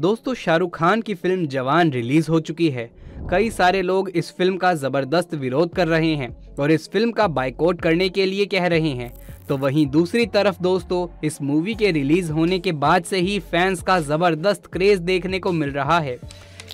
दोस्तों शाहरुख खान की फिल्म जवान रिलीज हो चुकी है कई सारे लोग इस फिल्म का ज़बरदस्त विरोध कर रहे हैं और इस फिल्म का बाइकआउट करने के लिए कह रहे हैं तो वहीं दूसरी तरफ दोस्तों इस मूवी के रिलीज होने के बाद से ही फैंस का ज़बरदस्त क्रेज़ देखने को मिल रहा है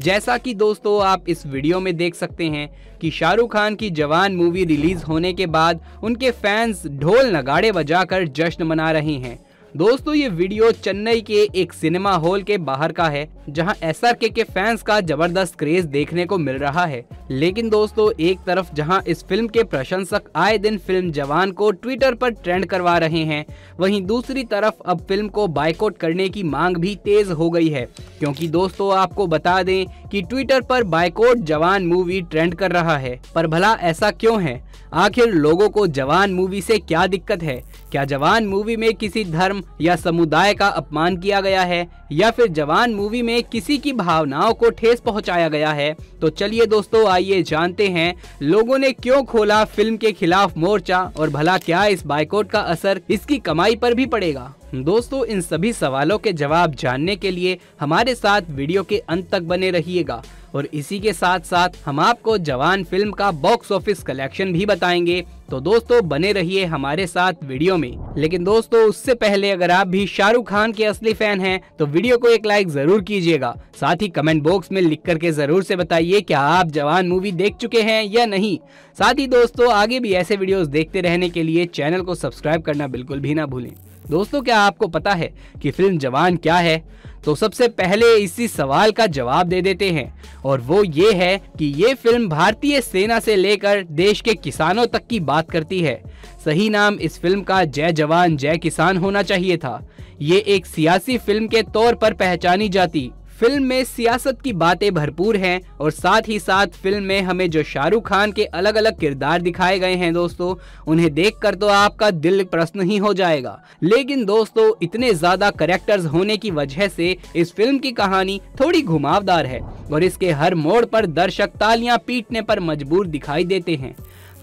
जैसा कि दोस्तों आप इस वीडियो में देख सकते हैं कि शाहरुख खान की जवान मूवी रिलीज होने के बाद उनके फैंस ढोल नगाड़े बजाकर जश्न मना रहे हैं दोस्तों ये वीडियो चेन्नई के एक सिनेमा हॉल के बाहर का है जहां एसआरके के फैंस का जबरदस्त क्रेज देखने को मिल रहा है लेकिन दोस्तों एक तरफ जहां इस फिल्म के प्रशंसक आए दिन फिल्म जवान को ट्विटर पर ट्रेंड करवा रहे हैं वहीं दूसरी तरफ अब फिल्म को बाइकआउट करने की मांग भी तेज हो गई है क्योंकि दोस्तों आपको बता दें कि ट्विटर पर बाइकआउट जवान मूवी ट्रेंड कर रहा है पर भला ऐसा क्यों है आखिर लोगों को जवान मूवी से क्या दिक्कत है क्या जवान मूवी में किसी धर्म या समुदाय का अपमान किया गया है या फिर जवान मूवी में किसी की भावनाओं को ठेस पहुंचाया गया है तो चलिए दोस्तों आइए जानते हैं लोगों ने क्यों खोला फिल्म के खिलाफ मोर्चा और भला क्या इस बाइकोट का असर इसकी कमाई पर भी पड़ेगा दोस्तों इन सभी सवालों के जवाब जानने के लिए हमारे साथ वीडियो के अंत तक बने रहिएगा और इसी के साथ साथ हम आपको जवान फिल्म का बॉक्स ऑफिस कलेक्शन भी बताएंगे तो दोस्तों बने रहिए हमारे साथ वीडियो में लेकिन दोस्तों उससे पहले अगर आप भी शाहरुख खान के असली फैन हैं तो वीडियो को एक लाइक जरूर कीजिएगा साथ ही कमेंट बॉक्स में लिख करके जरूर से बताइए क्या आप जवान मूवी देख चुके हैं या नहीं साथ ही दोस्तों आगे भी ऐसे वीडियो देखते रहने के लिए चैनल को सब्सक्राइब करना बिल्कुल भी ना भूलें दोस्तों क्या आपको पता है कि फिल्म जवान क्या है तो सबसे पहले इसी सवाल का जवाब दे देते हैं और वो ये है कि ये फिल्म भारतीय सेना से लेकर देश के किसानों तक की बात करती है सही नाम इस फिल्म का जय जवान जय किसान होना चाहिए था ये एक सियासी फिल्म के तौर पर पहचानी जाती फिल्म में सियासत की बातें भरपूर हैं और साथ ही साथ फिल्म में हमें जो शाहरुख खान के अलग अलग किरदार दिखाए गए हैं दोस्तों उन्हें देखकर तो आपका दिल प्रश्न ही हो जाएगा लेकिन दोस्तों इतने ज़्यादा करेक्टर्स होने की वजह से इस फिल्म की कहानी थोड़ी घुमावदार है और इसके हर मोड़ पर दर्शक तालियां पीटने पर मजबूर दिखाई देते हैं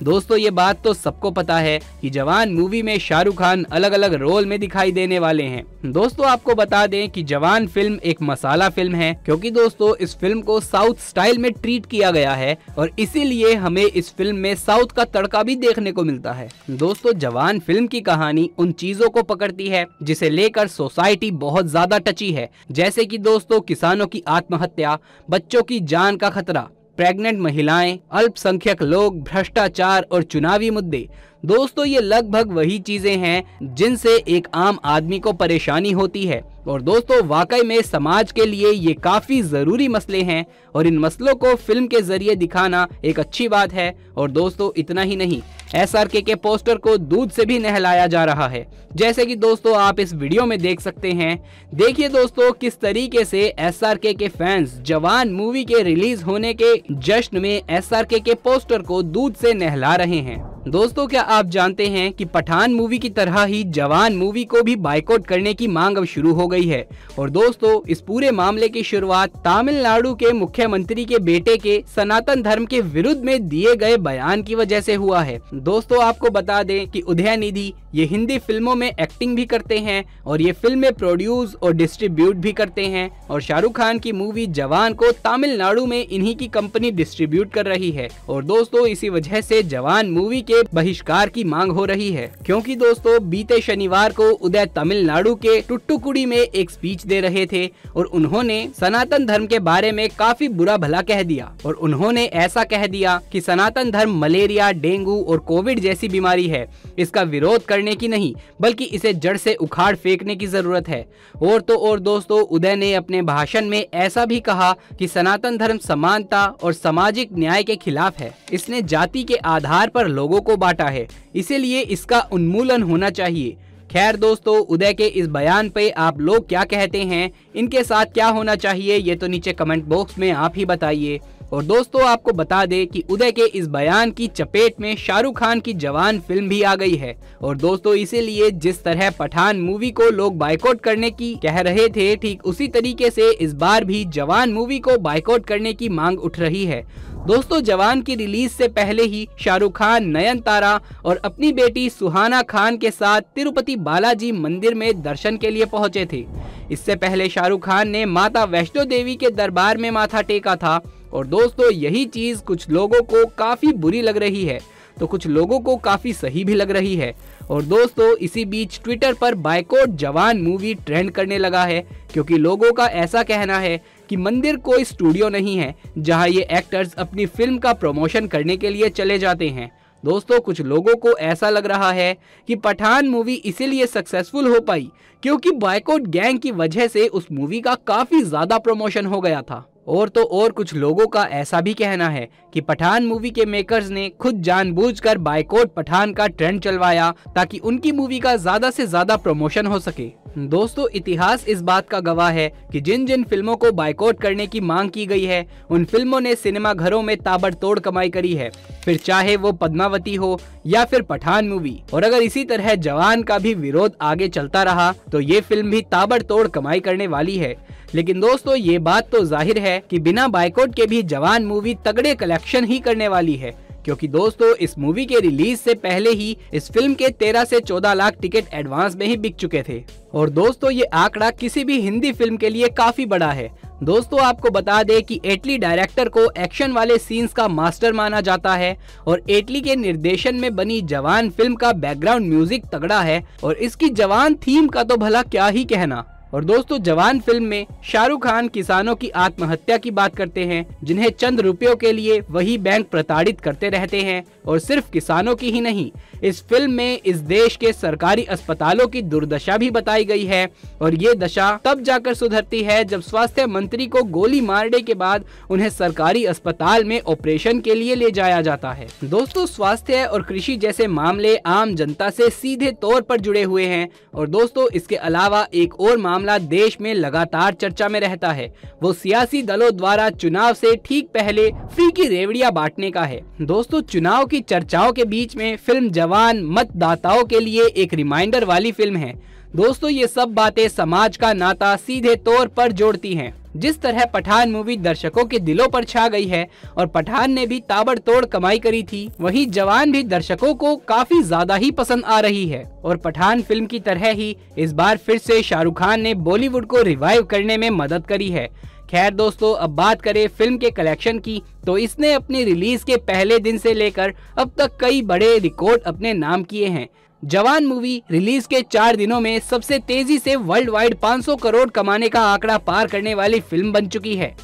दोस्तों ये बात तो सबको पता है कि जवान मूवी में शाहरुख खान अलग अलग रोल में दिखाई देने वाले हैं दोस्तों आपको बता दें कि जवान फिल्म एक मसाला फिल्म है क्योंकि दोस्तों इस फिल्म को साउथ स्टाइल में ट्रीट किया गया है और इसीलिए हमें इस फिल्म में साउथ का तड़का भी देखने को मिलता है दोस्तों जवान फिल्म की कहानी उन चीजों को पकड़ती है जिसे लेकर सोसाइटी बहुत ज्यादा टची है जैसे की दोस्तों किसानों की आत्महत्या बच्चों की जान का खतरा प्रेग्नेंट महिलाएं अल्पसंख्यक लोग भ्रष्टाचार और चुनावी मुद्दे दोस्तों ये लगभग वही चीजें हैं जिनसे एक आम आदमी को परेशानी होती है और दोस्तों वाकई में समाज के लिए ये काफी जरूरी मसले हैं और इन मसलों को फिल्म के जरिए दिखाना एक अच्छी बात है और दोस्तों इतना ही नहीं एसआरके के पोस्टर को दूध से भी नहलाया जा रहा है जैसे कि दोस्तों आप इस वीडियो में देख सकते हैं देखिए दोस्तों किस तरीके से एसआरके के फैंस जवान मूवी के रिलीज होने के जश्न में एसआरके के पोस्टर को दूध से नहला रहे हैं दोस्तों क्या आप जानते हैं कि पठान मूवी की तरह ही जवान मूवी को भी बाइकआउट करने की मांग अब शुरू हो गई है और दोस्तों इस पूरे मामले की शुरुआत तमिलनाडु के मुख्यमंत्री के बेटे के सनातन धर्म के विरुद्ध में दिए गए बयान की वजह से हुआ है दोस्तों आपको बता दें कि उदयनिधि ये हिंदी फिल्मों में एक्टिंग भी करते हैं और ये फिल्में प्रोड्यूस और डिस्ट्रीब्यूट भी करते हैं और शाहरुख खान की मूवी जवान को तमिलनाडु में इन्हीं की कंपनी डिस्ट्रीब्यूट कर रही है और दोस्तों इसी वजह से जवान मूवी के बहिष्कार की मांग हो रही है क्योंकि दोस्तों बीते शनिवार को उदय तमिलनाडु के टुट्टुकुड़ी में एक स्पीच दे रहे थे और उन्होंने सनातन धर्म के बारे में काफी बुरा भला कह दिया और उन्होंने ऐसा कह दिया की सनातन धर्म मलेरिया डेंगू और कोविड जैसी बीमारी है इसका विरोध करने की नहीं बल्कि इसे जड़ से उखाड़ फेंकने की ज़रूरत है और तो और दोस्तों उदय ने अपने भाषण में ऐसा भी कहा कि सनातन धर्म समानता और सामाजिक न्याय के खिलाफ है इसने जाति के आधार पर लोगों को बांटा है इसीलिए इसका उन्मूलन होना चाहिए खैर दोस्तों उदय के इस बयान पे आप लोग क्या कहते हैं इनके साथ क्या होना चाहिए ये तो नीचे कमेंट बॉक्स में आप ही बताइए और दोस्तों आपको बता दें कि उदय के इस बयान की चपेट में शाहरुख खान की जवान फिल्म भी आ गई है और दोस्तों इसीलिए जिस तरह पठान मूवी को लोग बाइकआउट करने की कह रहे थे ठीक उसी तरीके से इस बार भी जवान मूवी को बाइकआउट करने की मांग उठ रही है दोस्तों जवान की रिलीज से पहले ही शाहरुख खान नयन तारा और अपनी बेटी सुहाना खान के साथ तिरुपति बालाजी मंदिर में दर्शन के लिए पहुंचे थे इससे पहले शाहरुख खान ने माता वैष्णो देवी के दरबार में माथा टेका था और दोस्तों यही चीज़ कुछ लोगों को काफ़ी बुरी लग रही है तो कुछ लोगों को काफ़ी सही भी लग रही है और दोस्तों इसी बीच ट्विटर पर बाइकोट जवान मूवी ट्रेंड करने लगा है क्योंकि लोगों का ऐसा कहना है कि मंदिर कोई स्टूडियो नहीं है जहां ये एक्टर्स अपनी फिल्म का प्रमोशन करने के लिए चले जाते हैं दोस्तों कुछ लोगों को ऐसा लग रहा है कि पठान मूवी इसीलिए सक्सेसफुल हो पाई क्योंकि बाइकॉट गैंग की वजह से उस मूवी का काफ़ी ज़्यादा प्रमोशन हो गया था और तो और कुछ लोगों का ऐसा भी कहना है कि पठान मूवी के मेकर्स ने खुद जानबूझकर बाइकॉट पठान का ट्रेंड चलवाया ताकि उनकी मूवी का ज्यादा से ज्यादा प्रमोशन हो सके दोस्तों इतिहास इस बात का गवाह है कि जिन जिन फिल्मों को बाइकआउट करने की मांग की गई है उन फिल्मों ने सिनेमा घरों में ताबड़तोड़ कमाई करी है फिर चाहे वो पद्मावती हो या फिर पठान मूवी और अगर इसी तरह जवान का भी विरोध आगे चलता रहा तो ये फिल्म भी ताबड़तोड़ कमाई करने वाली है लेकिन दोस्तों ये बात तो जाहिर है कि बिना बाइकआउट के भी जवान मूवी तगड़े कलेक्शन ही करने वाली है क्योंकि दोस्तों इस मूवी के रिलीज से पहले ही इस फिल्म के 13 से 14 लाख टिकट एडवांस में ही बिक चुके थे और दोस्तों ये आंकड़ा किसी भी हिंदी फिल्म के लिए काफी बड़ा है दोस्तों आपको बता दें कि एटली डायरेक्टर को एक्शन वाले सीन्स का मास्टर माना जाता है और एटली के निर्देशन में बनी जवान फिल्म का बैकग्राउंड म्यूजिक तगड़ा है और इसकी जवान थीम का तो भला क्या ही कहना और दोस्तों जवान फिल्म में शाहरुख खान किसानों की आत्महत्या की बात करते हैं जिन्हें चंद रुपयों के लिए वही बैंक प्रताड़ित करते रहते हैं और सिर्फ किसानों की ही नहीं इस फिल्म में इस देश के सरकारी अस्पतालों की दुर्दशा भी बताई गई है और ये दशा तब जाकर सुधरती है जब स्वास्थ्य मंत्री को गोली मारने के बाद उन्हें सरकारी अस्पताल में ऑपरेशन के लिए ले जाया जाता है दोस्तों स्वास्थ्य और कृषि जैसे मामले आम जनता से सीधे तौर पर जुड़े हुए हैं और दोस्तों इसके अलावा एक और मामला मामला देश में लगातार चर्चा में रहता है वो सियासी दलों द्वारा चुनाव से ठीक पहले फ्री की रेवड़िया बांटने का है दोस्तों चुनाव की चर्चाओं के बीच में फिल्म जवान मतदाताओं के लिए एक रिमाइंडर वाली फिल्म है दोस्तों ये सब बातें समाज का नाता सीधे तौर पर जोड़ती हैं जिस तरह पठान मूवी दर्शकों के दिलों पर छा गई है और पठान ने भी ताबड़तोड़ कमाई करी थी वही जवान भी दर्शकों को काफी ज्यादा ही पसंद आ रही है और पठान फिल्म की तरह ही इस बार फिर से शाहरुख खान ने बॉलीवुड को रिवाइव करने में मदद करी है खैर दोस्तों अब बात करें फिल्म के कलेक्शन की तो इसने अपनी रिलीज के पहले दिन से लेकर अब तक कई बड़े रिकॉर्ड अपने नाम किए हैं जवान मूवी रिलीज के चार दिनों में सबसे तेजी से वर्ल्ड वाइड 500 करोड़ कमाने का आंकड़ा पार करने वाली फिल्म बन चुकी है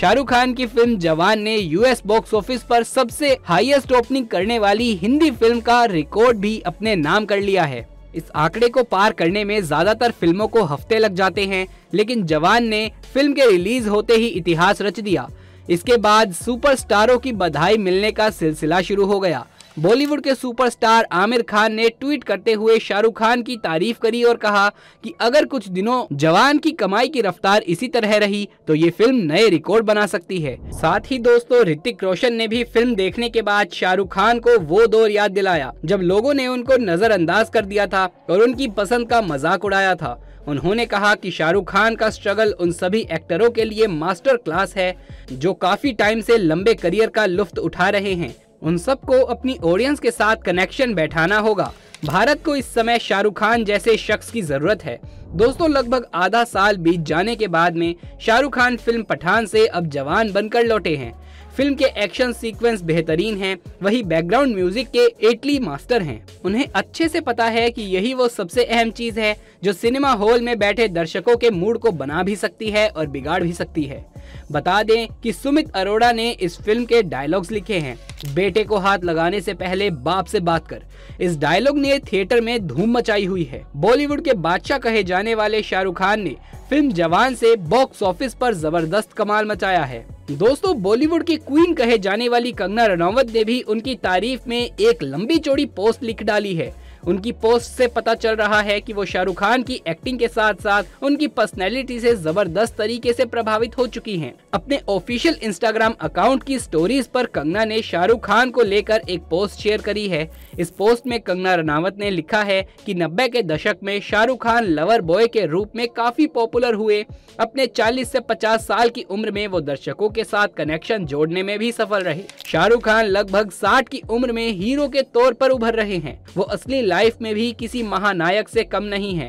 शाहरुख खान की फिल्म जवान ने यूएस बॉक्स ऑफिस पर सबसे हाईएस्ट ओपनिंग करने वाली हिंदी फिल्म का रिकॉर्ड भी अपने नाम कर लिया है इस आंकड़े को पार करने में ज्यादातर फिल्मों को हफ्ते लग जाते हैं लेकिन जवान ने फिल्म के रिलीज होते ही इतिहास रच दिया इसके बाद सुपरस्टारों की बधाई मिलने का सिलसिला शुरू हो गया बॉलीवुड के सुपरस्टार आमिर खान ने ट्वीट करते हुए शाहरुख खान की तारीफ करी और कहा कि अगर कुछ दिनों जवान की कमाई की रफ्तार इसी तरह रही तो ये फिल्म नए रिकॉर्ड बना सकती है साथ ही दोस्तों ऋतिक रोशन ने भी फिल्म देखने के बाद शाहरुख खान को वो दौर याद दिलाया जब लोगो ने उनको नजरअंदाज कर दिया था और उनकी पसंद का मजाक उड़ाया था उन्होंने कहा कि शाहरुख खान का स्ट्रगल उन सभी एक्टरों के लिए मास्टर क्लास है जो काफी टाइम से लंबे करियर का लुफ्त उठा रहे हैं उन सबको अपनी ऑडियंस के साथ कनेक्शन बैठाना होगा भारत को इस समय शाहरुख खान जैसे शख्स की जरूरत है दोस्तों लगभग आधा साल बीत जाने के बाद में शाहरुख खान फिल्म पठान से अब जवान बनकर लौटे हैं फिल्म के एक्शन सीक्वेंस बेहतरीन हैं, वही बैकग्राउंड म्यूजिक के एटली मास्टर हैं। उन्हें अच्छे से पता है कि यही वो सबसे अहम चीज है जो सिनेमा हॉल में बैठे दर्शकों के मूड को बना भी सकती है और बिगाड़ भी सकती है बता दें कि सुमित अरोड़ा ने इस फिल्म के डायलॉग्स लिखे हैं बेटे को हाथ लगाने से पहले बाप से बात कर इस डायलॉग ने थिएटर में धूम मचाई हुई है बॉलीवुड के बादशाह कहे जाने वाले शाहरुख खान ने फिल्म जवान से बॉक्स ऑफिस पर जबरदस्त कमाल मचाया है दोस्तों बॉलीवुड की क्वीन कहे जाने वाली कंगना रनौत ने भी उनकी तारीफ में एक लंबी चौड़ी पोस्ट लिख डाली है उनकी पोस्ट से पता चल रहा है कि वो शाहरुख खान की एक्टिंग के साथ साथ उनकी पर्सनैलिटी से जबरदस्त तरीके से प्रभावित हो चुकी हैं। अपने ऑफिशियल इंस्टाग्राम अकाउंट की स्टोरीज पर कंगना ने शाहरुख खान को लेकर एक पोस्ट शेयर करी है इस पोस्ट में कंगना रनावत ने लिखा है कि नब्बे के दशक में शाहरुख खान लवर बॉय के रूप में काफी पॉपुलर हुए अपने 40 से 50 साल की उम्र में वो दर्शकों के साथ कनेक्शन जोड़ने में भी सफल रहे शाहरुख खान लगभग 60 की उम्र में हीरो के तौर पर उभर रहे हैं वो असली लाइफ में भी किसी महानायक से कम नहीं है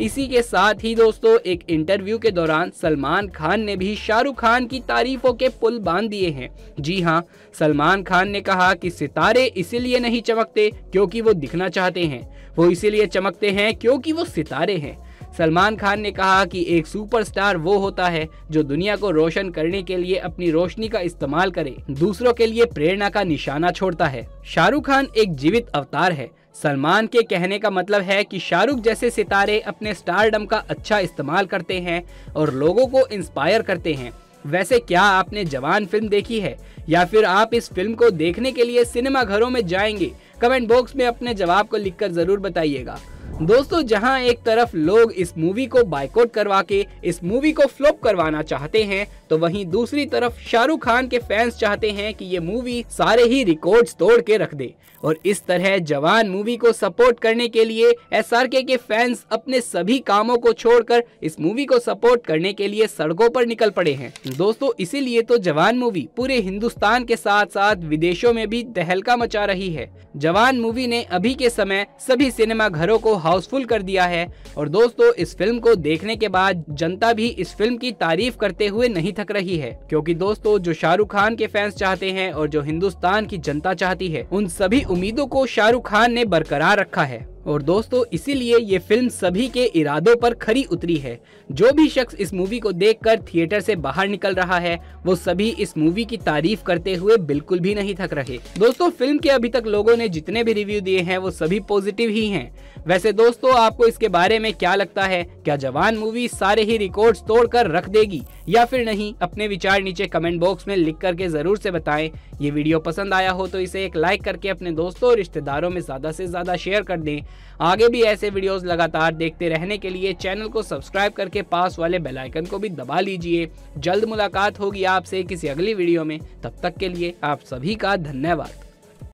इसी के साथ ही दोस्तों एक इंटरव्यू के दौरान सलमान खान ने भी शाहरुख खान की तारीफों के पुल बांध दिए हैं जी हाँ सलमान खान ने कहा कि सितारे इसीलिए नहीं चमकते क्योंकि वो दिखना चाहते हैं वो इसीलिए चमकते हैं क्योंकि वो सितारे हैं सलमान खान ने कहा कि एक सुपरस्टार वो होता है जो दुनिया को रोशन करने के लिए अपनी रोशनी का इस्तेमाल करे दूसरों के लिए प्रेरणा का निशाना छोड़ता है शाहरुख खान एक जीवित अवतार है सलमान के कहने का मतलब है कि शाहरुख जैसे सितारे अपने स्टारडम का अच्छा इस्तेमाल करते हैं और लोगों को इंस्पायर करते हैं वैसे क्या आपने जवान फिल्म देखी है या फिर आप इस फिल्म को देखने के लिए सिनेमा घरों में जाएंगे कमेंट बॉक्स में अपने जवाब को लिखकर ज़रूर बताइएगा दोस्तों जहां एक तरफ लोग इस मूवी को बाइकआउट करवा के इस मूवी को फ्लॉप करवाना चाहते हैं तो वहीं दूसरी तरफ शाहरुख खान के फैंस चाहते हैं कि ये मूवी सारे ही रिकॉर्ड्स तोड़ के रख दे और इस तरह जवान मूवी को सपोर्ट करने के लिए एस के फैंस अपने सभी कामों को छोड़कर इस मूवी को सपोर्ट करने के लिए सड़कों पर निकल पड़े हैं दोस्तों इसीलिए तो जवान मूवी पूरे हिंदुस्तान के साथ साथ विदेशों में भी तहलका मचा रही है जवान मूवी ने अभी के समय सभी सिनेमा घरों को हाउसफुल कर दिया है और दोस्तों इस फिल्म को देखने के बाद जनता भी इस फिल्म की तारीफ करते हुए नहीं थक रही है क्योंकि दोस्तों जो शाहरुख खान के फैंस चाहते हैं और जो हिंदुस्तान की जनता चाहती है उन सभी उम्मीदों को शाहरुख खान ने बरकरार रखा है और दोस्तों इसीलिए ये फिल्म सभी के इरादों पर खरी उतरी है जो भी शख्स इस मूवी को देखकर थिएटर से बाहर निकल रहा है वो सभी इस मूवी की तारीफ करते हुए बिल्कुल भी नहीं थक रहे दोस्तों फिल्म के अभी तक लोगों ने जितने भी रिव्यू दिए हैं वो सभी पॉजिटिव ही हैं वैसे दोस्तों आपको इसके बारे में क्या लगता है क्या जवान मूवी सारे ही तोड़ कर रख देगी या फिर नहीं अपने विचार नीचे कमेंट बॉक्स में लिख करके जरूर से बताए ये वीडियो पसंद आया हो तो इसे एक लाइक करके अपने दोस्तों और रिश्तेदारों में ज्यादा से ज्यादा शेयर कर दें आगे भी ऐसे वीडियोस लगातार देखते रहने के लिए चैनल को सब्सक्राइब करके पास वाले बेल आइकन को भी दबा लीजिए जल्द मुलाकात होगी आपसे किसी अगली वीडियो में तब तक के लिए आप सभी का धन्यवाद